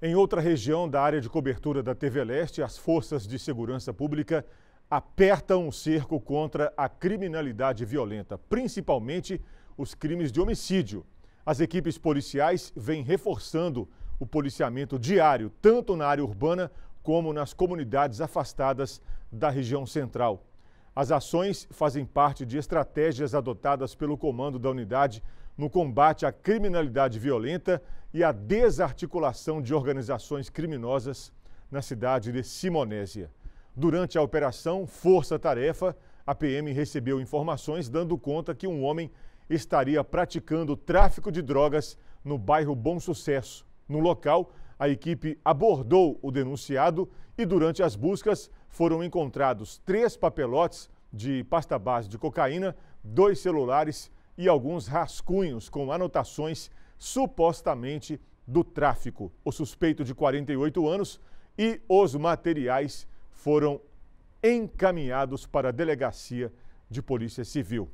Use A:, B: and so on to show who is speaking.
A: Em outra região da área de cobertura da TV Leste, as forças de segurança pública apertam o cerco contra a criminalidade violenta, principalmente os crimes de homicídio. As equipes policiais vêm reforçando o policiamento diário, tanto na área urbana como nas comunidades afastadas da região central. As ações fazem parte de estratégias adotadas pelo comando da unidade no combate à criminalidade violenta e à desarticulação de organizações criminosas na cidade de Simonésia. Durante a operação Força Tarefa, a PM recebeu informações dando conta que um homem estaria praticando tráfico de drogas no bairro Bom Sucesso. No local, a equipe abordou o denunciado e, durante as buscas, foram encontrados três papelotes de pasta base de cocaína, dois celulares e alguns rascunhos com anotações supostamente do tráfico. O suspeito de 48 anos e os materiais foram encaminhados para a delegacia de Polícia Civil.